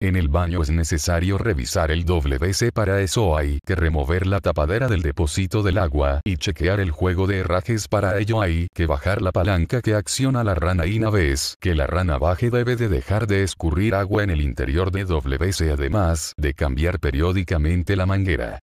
En el baño es necesario revisar el WC para eso hay que remover la tapadera del depósito del agua y chequear el juego de herrajes para ello hay que bajar la palanca que acciona la rana y una vez que la rana baje debe de dejar de escurrir agua en el interior de WC además de cambiar periódicamente la manguera.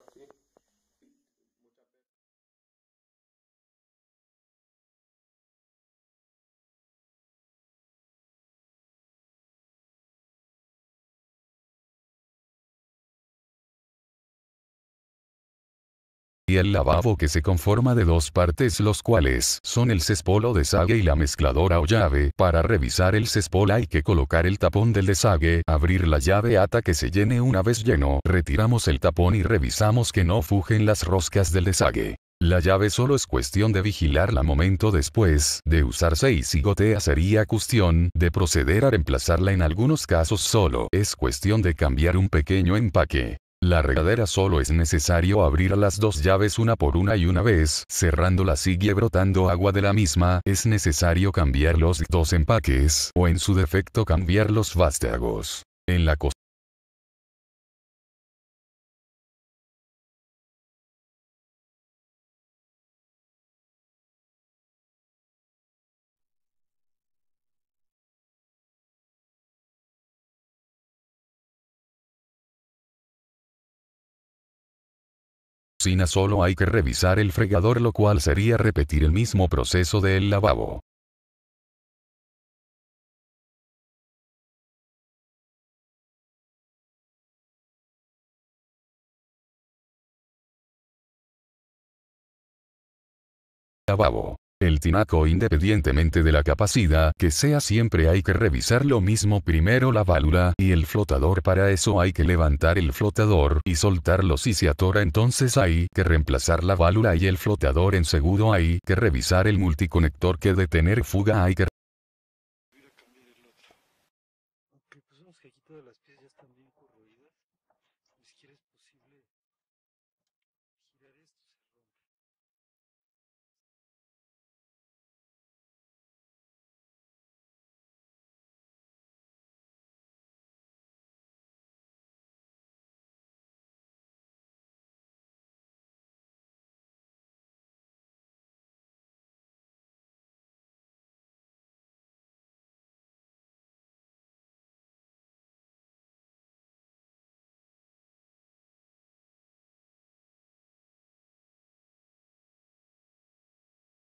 el lavabo que se conforma de dos partes los cuales son el cespolo deshague y la mezcladora o llave. Para revisar el cespol hay que colocar el tapón del desague, abrir la llave hasta que se llene una vez lleno, retiramos el tapón y revisamos que no fujen las roscas del desague. La llave solo es cuestión de vigilarla momento después de usarse y si gotea sería cuestión de proceder a reemplazarla en algunos casos solo es cuestión de cambiar un pequeño empaque. La regadera solo es necesario abrir las dos llaves una por una y una vez, cerrándola sigue brotando agua de la misma, es necesario cambiar los dos empaques, o en su defecto cambiar los vástagos. En la cocina solo hay que revisar el fregador lo cual sería repetir el mismo proceso del lavabo. Lavabo. El tinaco independientemente de la capacidad que sea siempre hay que revisar lo mismo primero la válvula y el flotador para eso hay que levantar el flotador y soltarlo si se atora entonces hay que reemplazar la válvula y el flotador en segundo hay que revisar el multiconector que de tener fuga hay que